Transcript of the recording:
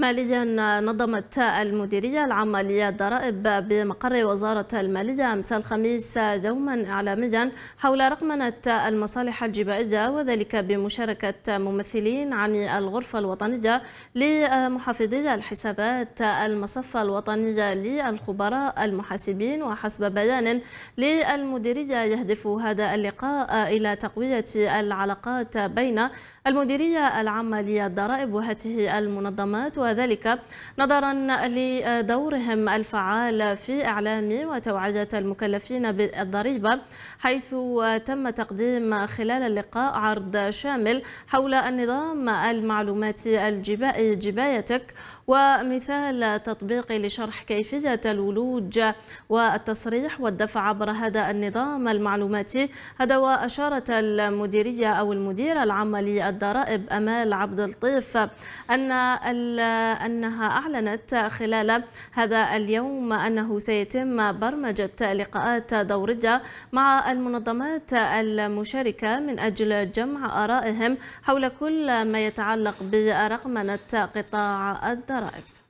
ماليا نظمت المديرية العامة للضرائب بمقر وزارة المالية أمس الخميس يوما إعلاميا حول رقمنة المصالح الجبائية وذلك بمشاركة ممثلين عن الغرفة الوطنية لمحافظي الحسابات المصفى الوطنية للخبراء المحاسبين وحسب بيان للمديرية يهدف هذا اللقاء إلى تقوية العلاقات بين المديرية العامة للضرائب وهذه المنظمات وذلك نظرا لدورهم الفعال في إعلام وتوعية المكلفين بالضريبة حيث تم تقديم خلال اللقاء عرض شامل حول النظام المعلوماتي الجبائي جبايتك ومثال تطبيقي لشرح كيفية الولوج والتصريح والدفع عبر هذا النظام المعلوماتي هذا وأشارت المديرية أو المديرة العامة للضرائب أمال عبد اللطيف أن أنها أعلنت خلال هذا اليوم أنه سيتم برمجة لقاءات دورية مع المنظمات المشاركة من أجل جمع آرائهم حول كل ما يتعلق برقمنة قطاع الضرائب